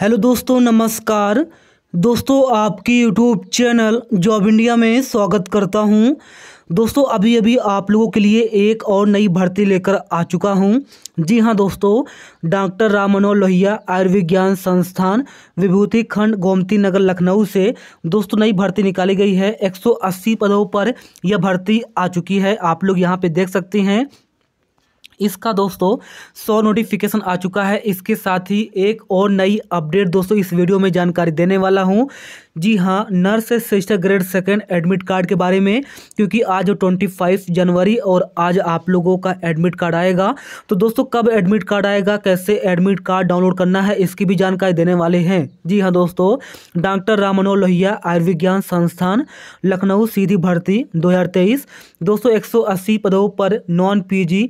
hello दोस्तों नमस्कार दोस्तों आपकी यूट्यूब चैनल जॉब इंडिया में स्वागत करता हूं दोस्तों अभी अभी आप लोगों के लिए एक और नई भर्ती लेकर आ चुका हूं जी हां दोस्तों डॉक्टर राम मनोहर लोहिया आयुर्विज्ञान संस्थान विभूति खंड गोमती नगर लखनऊ से दोस्तों नई भर्ती निकाली गई है 180 पदों पर यह भर्ती आ चुकी है आप लोग यहां पे देख सकते हैं इसका दोस्तों सौ नोटिफिकेशन आ चुका है इसके साथ ही एक और नई अपडेट दोस्तों इस वीडियो में जानकारी देने वाला हूं जी हाँ nurse sister grade second admit card के बारे में क्योंकि आज ट्वेंटी फाइव जनवरी और आज आप लोगों का एडमिट कार्ड आएगा तो दोस्तों कब एडमिट कार्ड आएगा कैसे एडमिट कार्ड डाउनलोड करना है इसकी भी जानकारी देने वाले हैं जी हाँ दोस्तों डॉक्टर राम मनोहर लोहिया आयुर्विज्ञान संस्थान लखनऊ सीधी भर्ती दो दोस्तों एक पदों पर non P G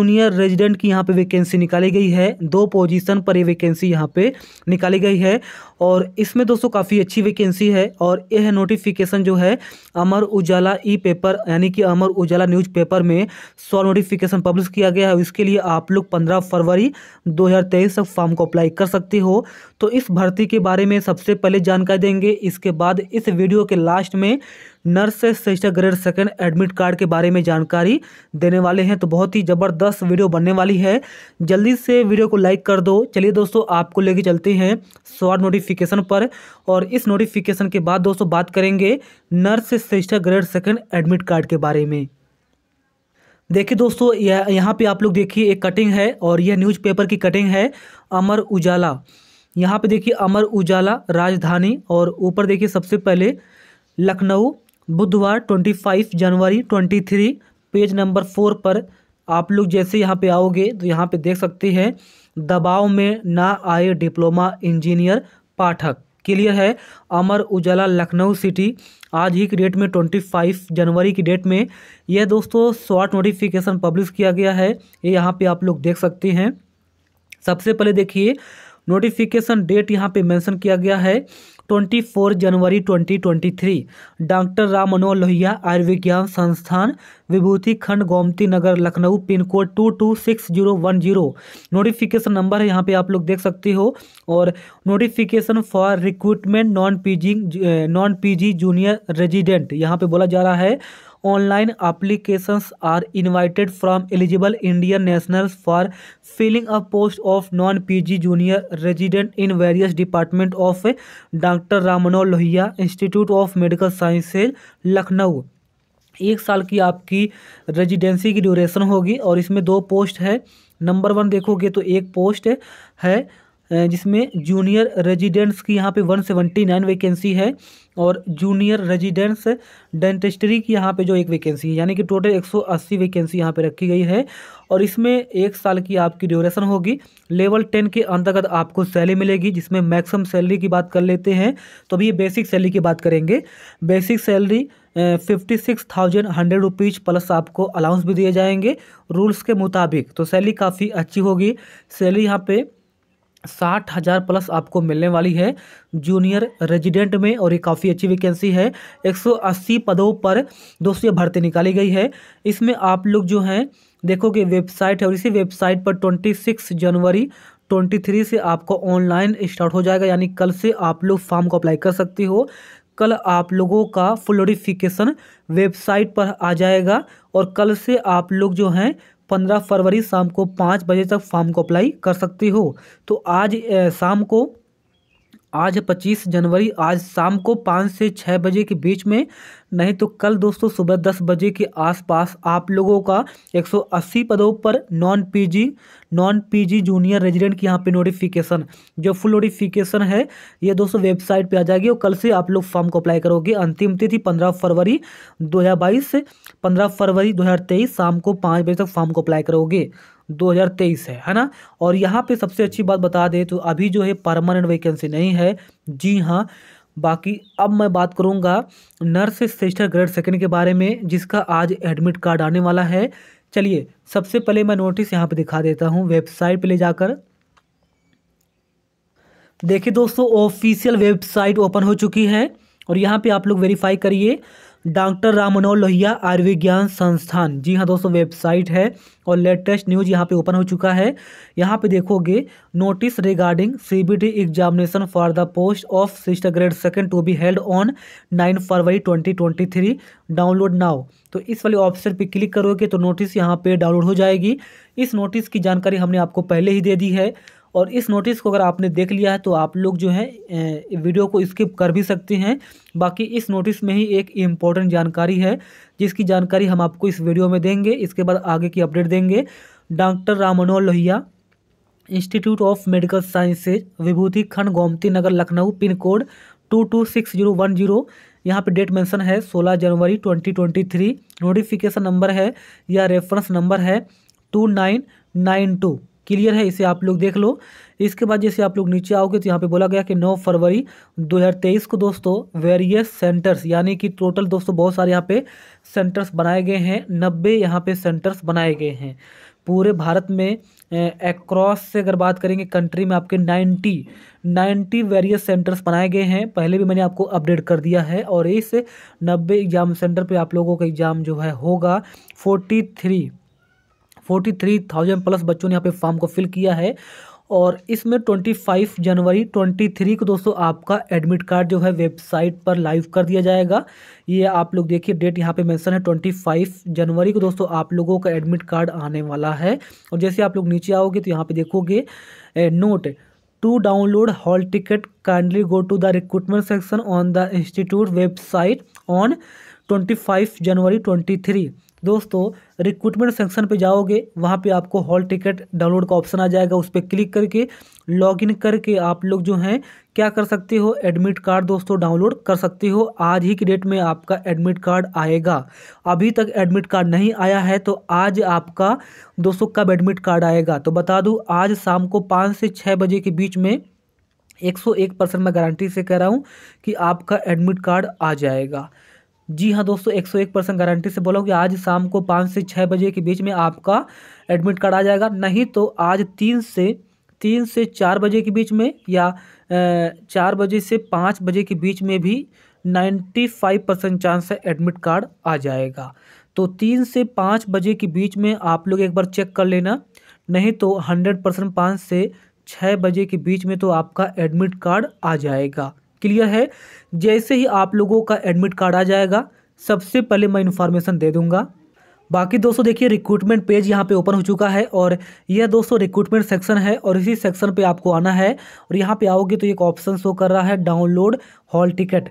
junior resident की यहाँ पे वैकेंसी निकाली गई है दो पोजीशन पर ये वैकेंसी यहाँ पे निकाली गई है और इसमें दोस्तों काफ़ी अच्छी वैकेंसी है और यह नोटिफिकेशन जो है अमर उजाला ई पेपर यानी कि अमर उजाला न्यूज़ पेपर में सौ नोटिफिकेशन पब्लिश किया गया है इसके लिए आप लोग पंद्रह फरवरी दो तक फॉर्म को अप्लाई कर सकते हो तो इस भर्ती के बारे में सबसे पहले जानकारी देंगे इसके बाद इस वीडियो के लास्ट में नर्स से ग्रेड सेकेंड एडमिट कार्ड के बारे में जानकारी देने वाले हैं तो बहुत ही ज़बरदस्त वीडियो बनने वाली है जल्दी से वीडियो को लाइक कर दो चलिए दोस्तों आपको लेके चलते हैं शॉर्ट नोटिफिकेशन पर और इस नोटिफिकेशन के बाद दोस्तों बात करेंगे नर्स से ग्रेड सेकेंड एडमिट कार्ड के बारे में देखिए दोस्तों यह यहाँ पर आप लोग देखिए एक कटिंग है और यह न्यूज़पेपर की कटिंग है अमर उजाला यहाँ पे देखिए अमर उजाला राजधानी और ऊपर देखिए सबसे पहले लखनऊ बुधवार ट्वेंटी फाइव जनवरी twenty three page number four पर आप लोग जैसे यहाँ पे आओगे तो यहाँ पे देख सकते हैं दबाव में ना आए डिप्लोमा इंजीनियर पाठक क्लियर है अमर उजाला लखनऊ सिटी आज ही की डेट में ट्वेंटी फाइव जनवरी की डेट में यह दोस्तों शॉर्ट नोटिफिकेशन पब्लिश किया गया है ये यहाँ पे आप लोग देख सकते हैं सबसे पहले देखिए नोटिफिकेशन डेट यहाँ पे मेंशन किया गया है 24 जनवरी 2023 डॉक्टर राम मनोहर लोहिया आयुर्विज्ञान संस्थान Vibhuti Khand Gomti Nagar Lucknow pin code two two six zero one zero notification number है यहाँ पे आप लोग देख सकते हो और notification for recruitment non PG non PG junior resident यहाँ पे बोला जा रहा है online applications are invited from eligible Indian nationals for filling up post of non P junior resident in various department of doctor Ramno Lohia institute of medical sciences Lucknow एक साल की आपकी रेजिडेंसी की ड्यूरेशन होगी और इसमें दो पोस्ट है नंबर वन देखोगे तो एक पोस्ट है जिसमें जूनियर रेजिडेंट्स की यहाँ पे 179 वैकेंसी है और जूनियर रेजिडेंट्स डेंटिस्ट्री की यहाँ पे जो एक वैकेंसी है यानी कि टोटल 180 वैकेंसी यहाँ पे रखी गई है और इसमें एक साल की आपकी ड्यूरेशन होगी लेवल टेन के अंतर्गत आपको सैलरी मिलेगी जिसमें मैक्सिमम सैलरी की बात कर लेते हैं तो अभी ये बेसिक सैलरी की बात करेंगे basic salary fifty six thousand hundred rupees plus आपको अलाउंस भी दिए जाएंगे रूल्स के मुताबिक तो सैलरी काफ़ी अच्छी होगी सैलरी यहाँ पे साठ हज़ार प्लस आपको मिलने वाली है जूनियर रेजिडेंट में और ये काफ़ी अच्छी वैकेंसी है 180 पदों पर दोस्तों भर्ती निकाली गई है इसमें आप लोग जो हैं देखोगे वेबसाइट है और इसी वेबसाइट पर 26 जनवरी 23 से आपको ऑनलाइन स्टार्ट हो जाएगा यानी कल से आप लोग फॉर्म को अप्लाई कर सकते हो कल आप लोगों का फुल नोटिफिकेशन वेबसाइट पर आ जाएगा और कल से आप लोग जो हैं पंद्रह फरवरी शाम को पाँच बजे तक फॉर्म को अप्लाई कर सकते हो तो आज शाम को आज 25 जनवरी आज शाम को पाँच से छः बजे के बीच में नहीं तो कल दोस्तों सुबह दस बजे के आसपास आप लोगों का 180 पदों पर non PG non PG junior resident की यहाँ पे नोटिफिकेशन जो फुल नोटिफिकेशन है ये दोस्तों वेबसाइट पे आ जाएगी और कल से आप लोग फॉर्म को अप्लाई करोगे अंतिम तिथि 15 फरवरी 2022 हज़ार फरवरी दो शाम को पाँच बजे तक फॉर्म को अप्लाई करोगे 2023 है है ना और यहाँ पे सबसे अच्छी बात बता दें तो अभी जो है परमानेंट वैकेंसी नहीं है जी हाँ बाकी अब मैं बात करूँगा नर्स सिस्टर ग्रेड सेकेंड के बारे में जिसका आज एडमिट कार्ड आने वाला है चलिए सबसे पहले मैं नोटिस यहाँ पर दिखा देता हूँ वेबसाइट पर ले जाकर देखिए दोस्तों ऑफिशियल वेबसाइट ओपन हो चुकी है और यहाँ पे आप लोग वेरीफाई करिए डॉक्टर राम मनोहर लोहिया आयुर्विज्ञान संस्थान जी हाँ दोस्तों वेबसाइट है और लेटेस्ट न्यूज यहाँ पे ओपन हो चुका है यहाँ पे देखोगे notice regarding CBT examination for the post of sister grade second to be held on nine फरवरी twenty twenty three download now तो इस वाले ऑप्शन पे क्लिक करोगे तो नोटिस यहाँ पे डाउनलोड हो जाएगी इस नोटिस की जानकारी हमने आपको पहले ही दे दी है और इस नोटिस को अगर आपने देख लिया है तो आप लोग जो है वीडियो को स्किप कर भी सकते हैं बाकी इस नोटिस में ही एक इम्पॉर्टेंट जानकारी है जिसकी जानकारी हम आपको इस वीडियो में देंगे इसके बाद आगे की अपडेट देंगे doctor Ram Manohar Lohia institute of medical sciences Vibhuti Khand Gomti Nagar Lucknow pin code two two six zero one zero यहाँ पर डेट मेंशन है सोलह जनवरी ट्वेंटी ट्वेंटी थ्री नोटिफिकेशन नंबर है या रेफरेंस नंबर है two nine nine two clear है इसे आप लोग देख लो इसके बाद जैसे आप लोग नीचे आओगे तो यहाँ पे बोला गया कि 9 फरवरी 2023 को दोस्तों वेरियस सेंटर्स यानी कि टोटल दोस्तों बहुत सारे यहाँ पे सेंटर्स बनाए गए हैं नब्बे यहाँ पे सेंटर्स बनाए गए हैं पूरे भारत में एक्रॉस से अगर बात करेंगे कंट्री में आपके 90 90 वेरियस सेंटर्स बनाए गए हैं पहले भी मैंने आपको अपडेट कर दिया है और इस नब्बे एग्ज़ाम सेंटर पर आप लोगों का एग्ज़ाम जो है होगा forty forty three thousand plus बच्चों ने यहाँ पे फॉर्म को फिल किया है और इसमें 25 जनवरी 23 को दोस्तों आपका एडमिट कार्ड जो है वेबसाइट पर लाइव कर दिया जाएगा ये आप लोग देखिए डेट यहाँ पे मेंशन है 25 जनवरी को दोस्तों आप लोगों का एडमिट कार्ड आने वाला है और जैसे आप लोग नीचे आओगे तो यहाँ पे देखोगे note to download hall ticket kindly go to the recruitment section on the institute website on twenty जनवरी ट्वेंटी दोस्तों रिक्रूटमेंट सेक्शन पे जाओगे वहाँ पे आपको हॉल टिकट डाउनलोड का ऑप्शन आ जाएगा उस पर क्लिक करके लॉगिन करके आप लोग जो हैं क्या कर सकते हो एडमिट कार्ड दोस्तों डाउनलोड कर सकते हो आज ही की डेट में आपका एडमिट कार्ड आएगा अभी तक एडमिट कार्ड नहीं आया है तो आज आपका दोस्तों कब एडमिट कार्ड आएगा तो बता दूँ आज शाम को पाँच से छः बजे के बीच में एक सौ एक परसेंट मैं गारंटी से कह रहा हूँ कि आपका एडमिट कार्ड आ जाएगा जी हाँ दोस्तों एक सौ एक परसेंट गारंटी से बोला कि आज शाम को पाँच से छः बजे के बीच में आपका एडमिट कार्ड आ जाएगा नहीं तो आज तीन से तीन से चार बजे के बीच में या चार बजे से पाँच बजे के बीच में भी नाइन्टी फाइव परसेंट चांस है एडमिट कार्ड आ जाएगा तो तीन से पाँच बजे के बीच में आप लोग एक बार चेक कर लेना नहीं तो हंड्रेड परसेंट पाँच से छः बजे के बीच में तो आपका एडमिट कार्ड आ जाएगा क्लियर है जैसे ही आप लोगों का एडमिट कार्ड आ जाएगा सबसे पहले मैं इन्फॉर्मेशन दे दूंगा बाकी दोस्तों देखिए रिक्रूटमेंट पेज यहाँ पे ओपन हो चुका है और यह दोस्तों रिक्रूटमेंट सेक्शन है और इसी सेक्शन पे आपको आना है और यहाँ पे आओगे तो एक ऑप्शन शो कर रहा है डाउनलोड हॉल टिकट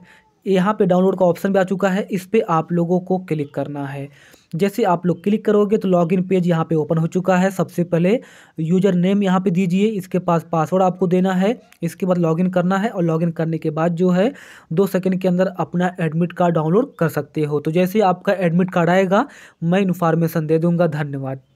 यहाँ पे डाउनलोड का ऑप्शन भी आ चुका है इस पर आप लोगों को क्लिक करना है जैसे आप लोग क्लिक करोगे तो लॉगिन पेज यहाँ पे ओपन हो चुका है सबसे पहले यूजर नेम यहाँ पे दीजिए इसके पास पासवर्ड आपको देना है इसके बाद लॉगिन करना है और लॉगिन करने के बाद जो है दो सेकंड के अंदर अपना एडमिट कार्ड डाउनलोड कर सकते हो तो जैसे आपका एडमिट कार्ड आएगा मैं इन्फॉर्मेशन दे दूँगा धन्यवाद